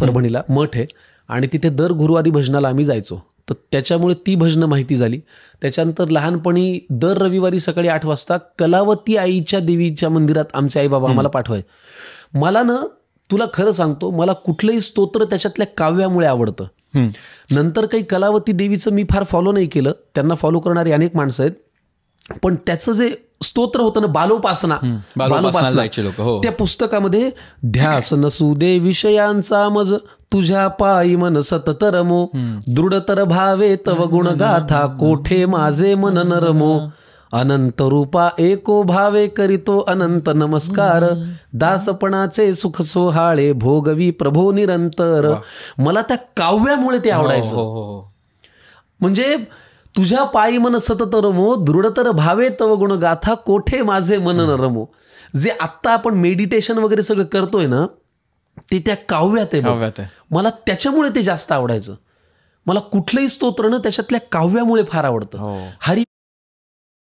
परभणीला मठ आहे आणि तिथे दर गुरुवारी भजनाला आम्ही जायचो तर त्याच्यामुळे ती भजनं माहिती झाली त्याच्यानंतर लहानपणी दर रविवारी सकाळी आठ वाजता कलावती आईच्या देवीच्या मंदिरात आमचे आई बाबा आम्हाला पाठवाय मला ना तुला खरं सांगतो मला कुठलंही स्तोत्र त्याच्यातल्या काव्यामुळे आवडतं नंतर काही कलावती देवीचं मी फार फॉलो नाही केलं त्यांना फॉलो करणारी अनेक माणसं आहेत पण त्याचं जे स्तोत्र होतं ना बालोपासना बालोपासना लोक हो. त्या पुस्तकामध्ये ध्यास नसू दे विषयांचा मज तुझ्या पायी मन सतत रमो दृढतर भावे तव गुण गाथा कोठे माझे मन नरमो अनंत रूपा एको भावे करीतो अनंत नमस्कार दासपणाचे सुख सोहाळे भोगवी प्रभो निरंतर मला त्या काव्यामुळे ते हो, आवडायचं हो, म्हणजे तुझ्या पायी मन सतत रमो दृढतर भावे तव गुण गाथा कोठे माझे मन न रमो जे आत्ता आपण मेडिटेशन वगैरे सगळं करतोय ना ते त्या काव्यात आहे मला त्याच्यामुळे ते जास्त आवडायचं मला कुठलंही स्तोत्र ना त्याच्यातल्या काव्यामुळे फार आवडतं हो. हरी